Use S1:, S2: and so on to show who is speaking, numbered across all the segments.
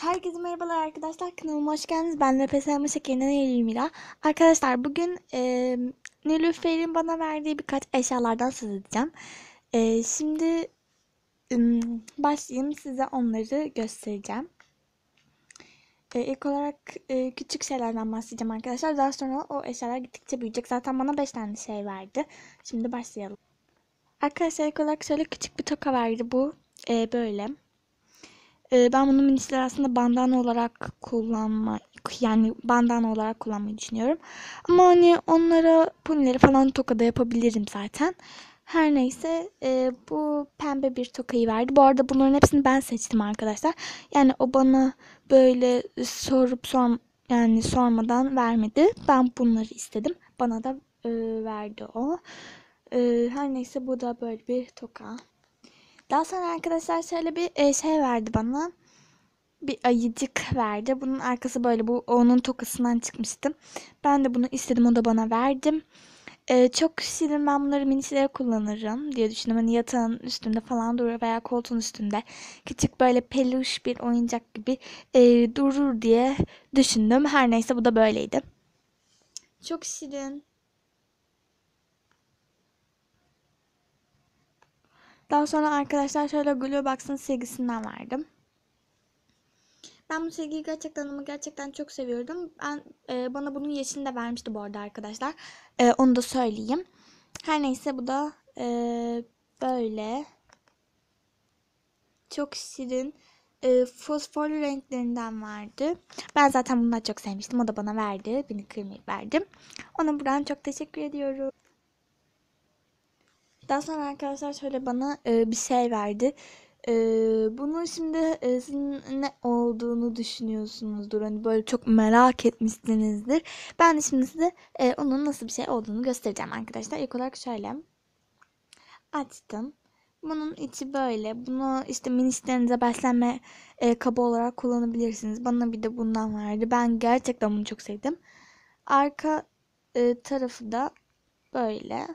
S1: Herkese merhabalar arkadaşlar. Kanalıma hoş geldiniz. Ben de Elma şekerin Eylül Mira. Arkadaşlar bugün e, Nilüfer'in bana verdiği birkaç eşyalardan söz edeceğim. E, şimdi e, başlayayım. Size onları göstereceğim. E, ilk olarak e, küçük şeylerden bahsedeceğim arkadaşlar. Daha sonra o eşyalar gittikçe büyüyecek. Zaten bana 5 tane şey verdi. Şimdi başlayalım. Arkadaşlar ilk olarak şöyle küçük bir toka verdi bu. E, böyle. Böyle e, ben bunu minisler aslında bandana olarak kullanma yani bandana olarak kullanmayı düşünüyorum. Ama hani onlara ponileri falan tokada yapabilirim zaten. Her neyse e, bu pembe bir tokayı verdi. Bu arada bunların hepsini ben seçtim arkadaşlar. Yani o bana böyle sorup sorm yani sormadan vermedi. Ben bunları istedim. Bana da e, verdi o. E, her neyse bu da böyle bir toka. Daha sonra arkadaşlar şöyle bir e, şey verdi bana. Bir ayıcık verdi. Bunun arkası böyle bu onun tokasından çıkmıştım. Ben de bunu istedim o da bana verdim. Ee, çok şirin ben bunları minişlere kullanırım diye düşündüm. Hani yatağın üstünde falan durur veya koltuğun üstünde. Küçük böyle peluş bir oyuncak gibi e, durur diye düşündüm. Her neyse bu da böyleydi. Çok şirin. Daha sonra arkadaşlar şöyle Glue Gluebox'ın silgisinden verdim. Ben bu silgiyi gerçekten ama gerçekten çok seviyordum. Ben e, Bana bunun yeşilini de vermişti bu arada arkadaşlar. E, onu da söyleyeyim. Her neyse bu da e, böyle. Çok şirin e, fosforlu renklerinden vardı. Ben zaten bunları çok sevmiştim. O da bana verdi. Beni kırmayı verdi. Ona buradan çok teşekkür ediyorum. Daha sonra arkadaşlar şöyle bana e, bir şey verdi. E, bunun şimdi e, sizin ne olduğunu düşünüyorsunuzdur. Hani böyle çok merak etmişsinizdir. Ben de şimdi size e, onun nasıl bir şey olduğunu göstereceğim arkadaşlar. İlk olarak şöyle açtım. Bunun içi böyle. Bunu işte minişlerinize beslenme e, kabı olarak kullanabilirsiniz. Bana bir de bundan verdi. Ben gerçekten bunu çok sevdim. Arka e, tarafı da böyle.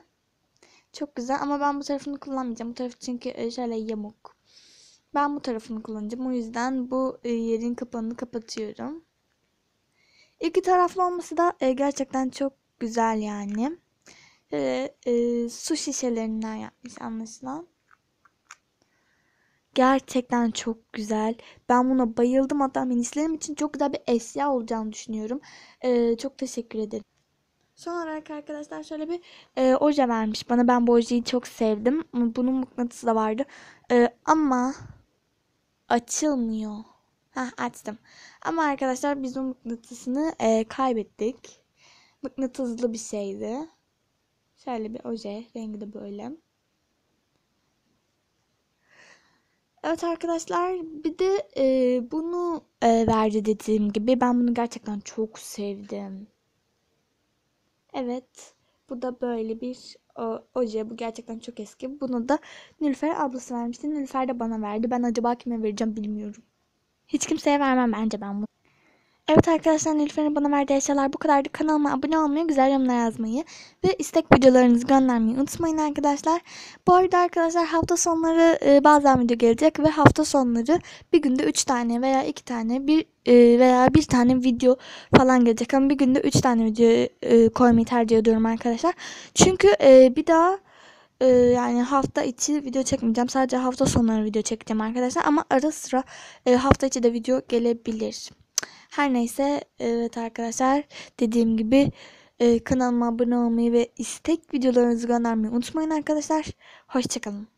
S1: Çok güzel ama ben bu tarafını kullanmayacağım. Bu taraf çünkü e, şöyle yamuk. Ben bu tarafını kullanacağım. O yüzden bu e, yerin kapağını kapatıyorum. İki taraflı olması da e, gerçekten çok güzel yani. Şöyle e, su şişelerinden yapmış anlaşılan. Gerçekten çok güzel. Ben buna bayıldım. Hatta minislerim için çok güzel bir eşya olacağını düşünüyorum. Ee, çok teşekkür ederim. Son olarak arkadaşlar şöyle bir e, oje vermiş bana. Ben bu ojeyi çok sevdim. Bunun mıknatısı da vardı. E, ama açılmıyor. Hah açtım. Ama arkadaşlar biz bu mıknatısını e, kaybettik. Mıknatıslı bir şeydi. Şöyle bir oje. Rengi de böyle. Evet arkadaşlar bir de e, bunu e, verdi dediğim gibi. Ben bunu gerçekten çok sevdim. Evet. Bu da böyle bir oje. Bu gerçekten çok eski. Bunu da Nülfer ablası vermişti. Nülfer de bana verdi. Ben acaba kime vereceğim bilmiyorum. Hiç kimseye vermem bence ben bunu. Evet arkadaşlar Nilüfer'in bana verdiği eşyalar bu kadardı. Kanalıma abone olmayı, güzel yorumlar yazmayı ve istek videolarınızı göndermeyi unutmayın arkadaşlar. Bu arada arkadaşlar hafta sonları e, bazen video gelecek ve hafta sonları bir günde 3 tane veya 2 tane bir e, veya bir tane video falan gelecek. Ama bir günde 3 tane video e, koymayı tercih ediyorum arkadaşlar. Çünkü e, bir daha e, yani hafta içi video çekmeyeceğim. Sadece hafta sonları video çekeceğim arkadaşlar. Ama ara sıra e, hafta içi de video gelebilir. Her neyse evet arkadaşlar dediğim gibi e, kanalıma abone olmayı ve istek videolarınızı göndermeyi unutmayın arkadaşlar. Hoşçakalın.